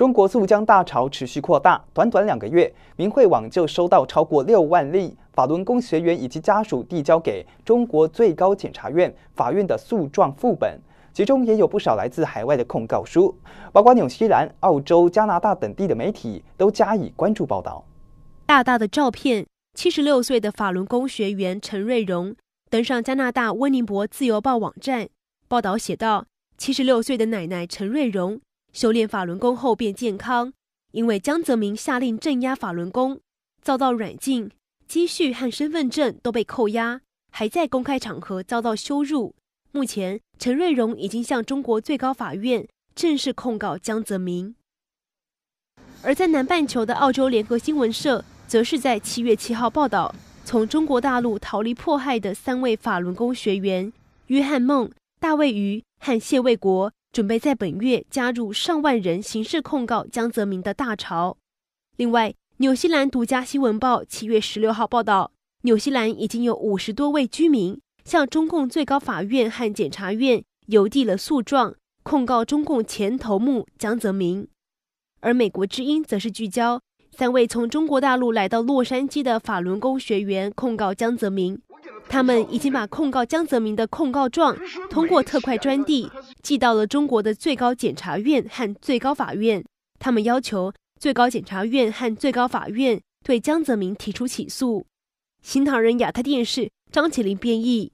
中国速江大潮持续扩大，短短两个月，明慧网就收到超过六万例法轮功学员以及家属递交给中国最高检察院、法院的诉状副本，其中也有不少来自海外的控告书。包括纽西兰、澳洲、加拿大等地的媒体都加以关注报道。大大的照片，七十六岁的法轮功学员陈瑞荣登上加拿大温尼伯自由报网站报道写道：“七十六岁的奶奶陈瑞荣。”修炼法轮功后变健康，因为江泽民下令镇压法轮功，遭到软禁，积蓄和身份证都被扣押，还在公开场合遭到羞辱。目前，陈瑞荣已经向中国最高法院正式控告江泽民。而在南半球的澳洲联合新闻社，则是在七月七号报道，从中国大陆逃离迫害的三位法轮功学员：约翰孟、大卫鱼和谢卫国。准备在本月加入上万人刑事控告江泽民的大潮。另外，纽西兰独家新闻报七月十六号报道，纽西兰已经有五十多位居民向中共最高法院和检察院邮寄了诉状，控告中共前头目江泽民。而美国之音则是聚焦三位从中国大陆来到洛杉矶的法轮功学员控告江泽民。他们已经把控告江泽民的控告状通过特快专递寄到了中国的最高检察院和最高法院。他们要求最高检察院和最高法院对江泽民提出起诉。新唐人亚太电视，张起灵编译。